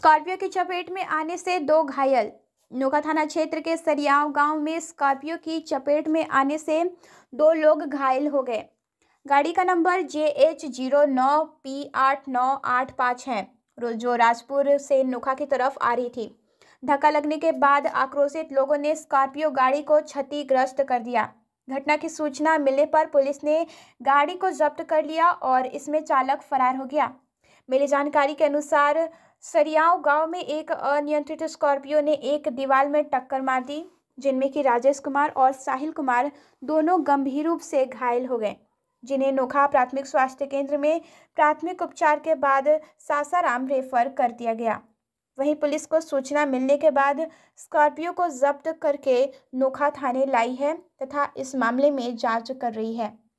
Scorpio की चपेट में आने से दो घायल नोका थाना क्षेत्र के सरियाव गांव में स्कॉर्पियो की चपेट में आने से दो लोग घायल हो गए गाड़ी का नंबर जे एच जीरो नौ पी आठ नौ आठ पाँच है जो राजपुर से नोखा की तरफ आ रही थी धक्का लगने के बाद आक्रोशित लोगों ने स्कॉर्पियो गाड़ी को क्षतिग्रस्त कर दिया घटना की सूचना मिलने पर पुलिस ने गाड़ी को जब्त कर लिया और इसमें चालक फरार हो गया मिली जानकारी के अनुसार सरियाव गांव में एक अनियंत्रित स्कॉर्पियो ने एक दीवार में टक्कर मार दी जिनमें कि राजेश कुमार और साहिल कुमार दोनों गंभीर रूप से घायल हो गए जिन्हें नोखा प्राथमिक स्वास्थ्य केंद्र में प्राथमिक उपचार के बाद सासाराम रेफर कर दिया गया वहीं पुलिस को सूचना मिलने के बाद स्कॉर्पियो को जब्त करके नोखा थाने लाई है तथा इस मामले में जांच कर रही है